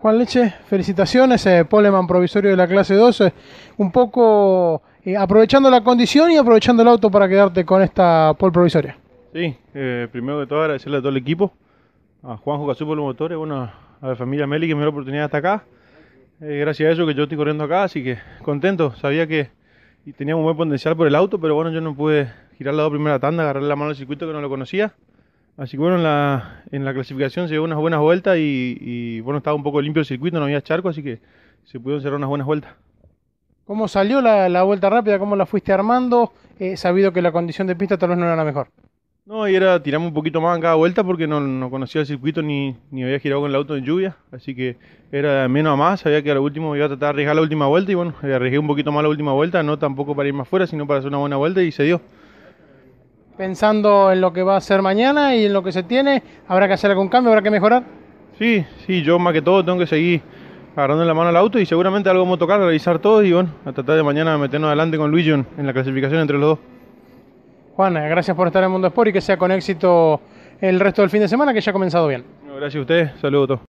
Juan Leche, felicitaciones, eh, Poleman provisorio de la clase 2, Un poco eh, aprovechando la condición y aprovechando el auto para quedarte con esta pole provisoria. Sí, eh, primero que todo agradecerle a todo el equipo, a Juan Cazú por los motores, bueno, a la familia Meli que me dio la oportunidad hasta acá. gracias a eso que yo estoy corriendo acá, así que contento. Sabía que tenía un buen potencial por el auto, pero bueno, yo no pude girar la dos primera tanda, agarrar la mano al circuito que no lo conocía. Así que bueno, en la, en la clasificación se dio unas buenas vueltas y, bueno, estaba un poco limpio el circuito, no había charco, así que se pudieron cerrar unas buenas vueltas. ¿Cómo salió la, vuelta rápida? ¿Cómo la fuiste armando? He eh, sabido que la condición de pista tal vez no era la mejor. No, y era tiramos un poquito más en cada vuelta porque no, conocía el circuito ni, había girado con el auto en lluvia, así que era menos a más, sabía que a lo último iba a tratar de arriesgar la última vuelta y bueno, eh, arriesgué un poquito más la última vuelta, no tampoco para ir más fuera, sino para hacer una buena vuelta y se dio pensando en lo que va a ser mañana y en lo que se tiene. ¿Habrá que hacer algún cambio? ¿Habrá que mejorar? Sí, sí, yo más que todo tengo que seguir agarrando la mano al auto y seguramente algo vamos a tocar, revisar todo y bueno, a tratar de mañana meternos adelante con Luigi en la clasificación entre los dos. Juana, gracias por estar en Mundo Sport y que sea con éxito el resto del fin de semana que ya ha comenzado bien. Gracias a ustedes, saludos a todos.